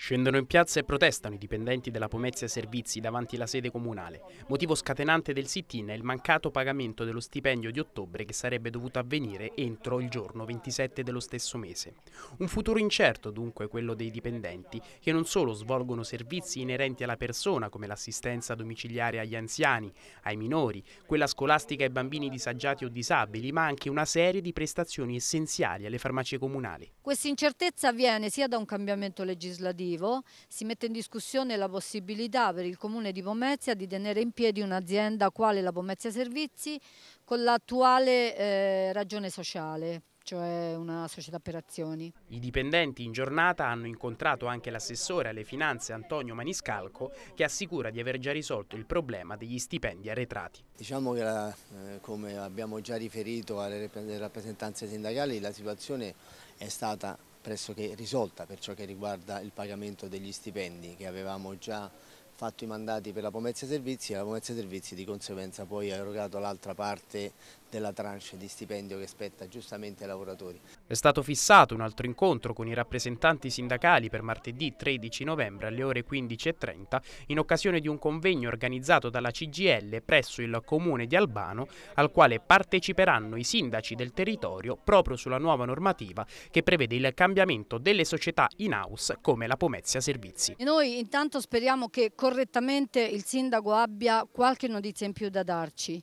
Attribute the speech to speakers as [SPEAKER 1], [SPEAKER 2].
[SPEAKER 1] Scendono in piazza e protestano i dipendenti della Pomezia Servizi davanti alla sede comunale. Motivo scatenante del sit-in è il mancato pagamento dello stipendio di ottobre che sarebbe dovuto avvenire entro il giorno 27 dello stesso mese. Un futuro incerto dunque quello dei dipendenti che non solo svolgono servizi inerenti alla persona come l'assistenza domiciliare agli anziani, ai minori, quella scolastica ai bambini disagiati o disabili, ma anche una serie di prestazioni essenziali alle farmacie comunali.
[SPEAKER 2] Questa incertezza avviene sia da un cambiamento legislativo esecutivo si mette in discussione la possibilità per il Comune di Pomezia di tenere in piedi un'azienda quale la Pomezia Servizi con l'attuale eh, ragione sociale cioè una società per azioni.
[SPEAKER 1] I dipendenti in giornata hanno incontrato anche l'assessore alle finanze Antonio Maniscalco che assicura di aver già risolto il problema degli stipendi arretrati.
[SPEAKER 3] Diciamo che la, eh, come abbiamo già riferito alle rappresentanze sindacali la situazione è stata pressoché risolta per ciò che riguarda il pagamento degli stipendi che avevamo già fatto i mandati per la Pomezia Servizi e la Pomezia Servizi di conseguenza poi ha erogato l'altra parte della tranche di stipendio che spetta giustamente ai lavoratori.
[SPEAKER 1] È stato fissato un altro incontro con i rappresentanti sindacali per martedì 13 novembre alle ore 15.30 in occasione di un convegno organizzato dalla CGL presso il comune di Albano al quale parteciperanno i sindaci del territorio proprio sulla nuova normativa che prevede il cambiamento delle società in house come la Pomezia Servizi.
[SPEAKER 2] E noi intanto speriamo che correttamente il sindaco abbia qualche notizia in più da darci.